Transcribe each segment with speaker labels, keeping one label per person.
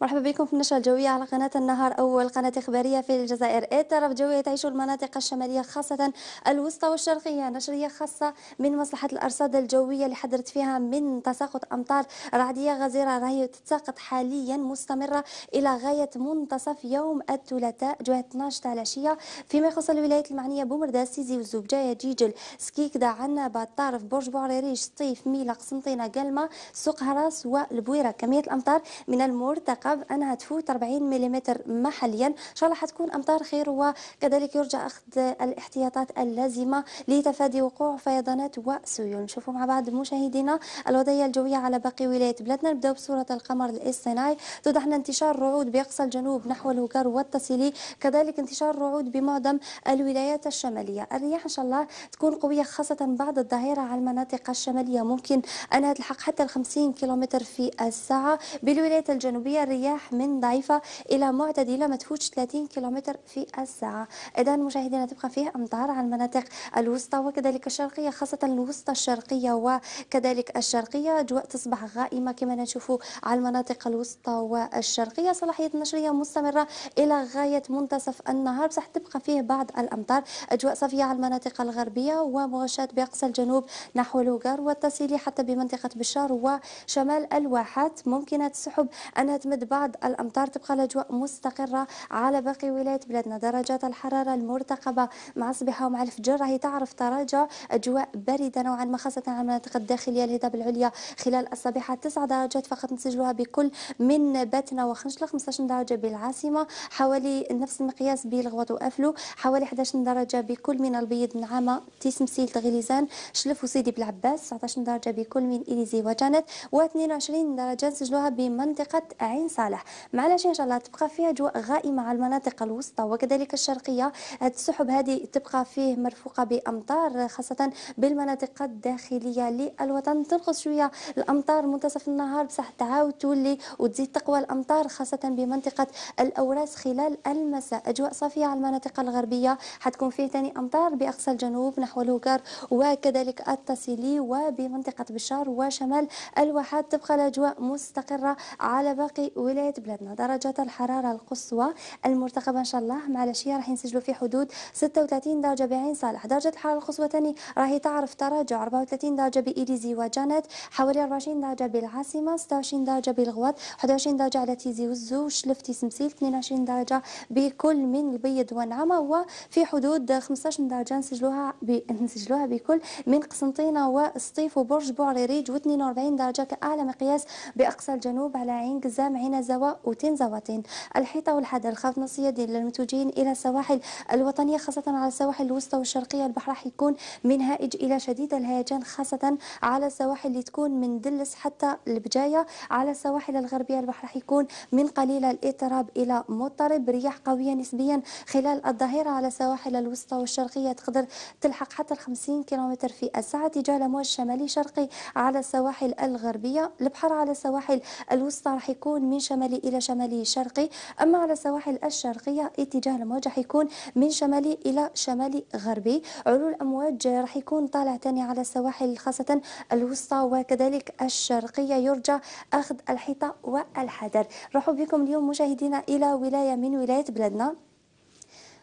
Speaker 1: مرحبا بكم في النشرة الجوية على قناة النهار أول قناة إخبارية في الجزائر الطرف إيه، الجوية تعيش المناطق الشمالية خاصة الوسطى والشرقية نشرية خاصة من مصلحة الأرصاد الجوية اللي حضرت فيها من تساقط أمطار رعدية غزيرة راهي تتساقط حاليا مستمرة إلى غاية منتصف يوم الثلاثاء جوه 12 تاع العشية فيما يخص الولايات المعنية بومردا سيزي وزوبجاية جيجل سكيكدا عنا طارف برج بوعريريش طيف ميلا قسنطينة قلمة سوق هراس والبويرة كمية الأمطار من المرتفع الرقاب انها تفوت 40 ملم محليا ان شاء الله حتكون امطار خير وكذلك يرجى اخذ الاحتياطات اللازمه لتفادي وقوع فيضانات وسيول نشوفوا مع بعض مشاهدينا الوضعيه الجويه على باقي ولايات بلادنا نبداو بصوره القمر الاصطناعي توضح لنا انتشار رعود باقصى الجنوب نحو الهكر والتصيلي كذلك انتشار رعود بمعظم الولايات الشماليه الرياح ان شاء الله تكون قويه خاصه بعد الظهيره على المناطق الشماليه ممكن انها تلحق حتى ال 50 كيلومتر في الساعه بالولايات الجنوبيه الرياح من ضعيفة إلى معتدلة ما تفوتش 30 كيلومتر في الساعة إذا مشاهدينا تبقى فيه أمطار على المناطق الوسطى وكذلك الشرقية خاصة الوسطى الشرقية وكذلك الشرقية أجواء تصبح غائمة كما نشوفوا على المناطق الوسطى والشرقية صلاحية النشرية مستمرة إلى غاية منتصف النهار بصح تبقى فيه بعض الأمطار أجواء صافية على المناطق الغربية ومغشاة بأقصى الجنوب نحو لوغار والتسيلي حتى بمنطقة بشار وشمال الواحات ممكنة السحب أنها تمد بعض الأمطار تبقى الأجواء مستقرة على باقي ولايات بلادنا درجات الحرارة المرتقبة مع الصبيحة ومع الفجر راهي تعرف تراجع أجواء باردة نوعا ما خاصة على المناطق الداخلية الهضاب العليا خلال الصبيحة 9 درجات فقط نسجلوها بكل من باتنا وخنشلة 15 درجة بالعاصمة حوالي نفس المقياس بالغوط وأفلو حوالي 11 درجة بكل من البيض نعامة تيسمسيل تغليزان شلف وسيدي بالعباس 19 درجة بكل من إليزي وجانت و 22 درجة نسجلوها بمنطقة عين صالح معلش ان شاء الله تبقى فيه اجواء غائمه على المناطق الوسطى وكذلك الشرقيه هذا السحب هذه تبقى فيه مرفوقه بامطار خاصه بالمناطق الداخليه للوطن تنقص شويه الامطار منتصف النهار بصح تعاود تولي وتزيد تقوى الامطار خاصه بمنطقه الاوراس خلال المساء اجواء صافيه على المناطق الغربيه حتكون فيه ثاني امطار باقصى الجنوب نحو الهوكر وكذلك التصيلي وبمنطقه بشار وشمال الواحات تبقى الاجواء مستقره على باقي ولايه بلادنا درجات الحراره القصوى المرتقبه ان شاء الله مع العشيه راح ينسجلوا في حدود 36 درجه بعين صالح درجه الحراره القصوى ثاني راح تعرف تراجع 34 درجه بإليزي وجانت حوالي 24 درجه بالعاصمه 26 درجه بالغوات 21 درجه على تيزي وزو شلفتي سمسيل 22 درجه بكل من البيض ونعمه وفي حدود 15 درجه نسجلوها ب... نسجلوها بكل من قسنطينه وسطيف وبرج بوعريريج و42 درجه كاعلى مقياس باقصى الجنوب على عين قزام عين وتين زواتين الحيطة والحد الخفض نصية ديال للمتوجهين إلى السواحل الوطنية خاصة على السواحل الوسطى والشرقية البحر راح يكون من هائج إلى شديد الهيجان خاصة على السواحل اللي تكون من دلس حتى البجاية على السواحل الغربية البحر راح يكون من قليل الاضطراب إلى مضطرب رياح قوية نسبيا خلال الظهيرة على السواحل الوسطى والشرقية تقدر تلحق حتى 50 كيلومتر في الساعة تجاه الأمواج الشمالي شرقي على السواحل الغربية البحر على السواحل الوسطى راح يكون من من شمالي إلى شمالي شرقي أما على السواحل الشرقية اتجاه الأمواج راح يكون من شمالي إلى شمالي غربي علو الأمواج راح يكون طالع تاني على السواحل خاصة الوسطى وكذلك الشرقية يرجى أخذ الحيطة والحذر رحب بكم اليوم مشاهدينا إلى ولاية من ولايات بلادنا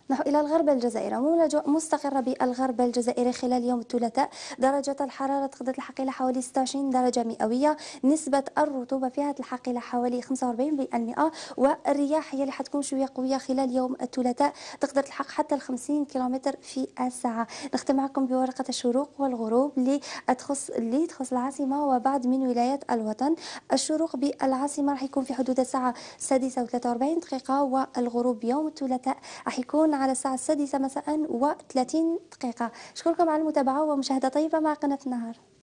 Speaker 1: نحو إلى الغرب الجزائري مستقرة بالغرب الجزائري خلال يوم الثلاثاء درجة الحرارة تقدر الحقيلة حوالي 26 درجة مئوية نسبة الرطوبة فيها الحقيلة حوالي 45% والرياح هي اللي حتكون شوية قوية خلال يوم الثلاثاء تقدر تلحق حتى ال 50 كيلومتر في الساعة نختم معكم بورقة الشروق والغروب اللي تخص اللي تخص العاصمة وبعض من ولايات الوطن الشروق بالعاصمة راح يكون في حدود الساعة دقيقة والغروب يوم الثلاثاء راح يكون على الساعة السادسة مساء و30 دقيقة أشكركم على المتابعة ومشاهدة طيبة مع قناة النهار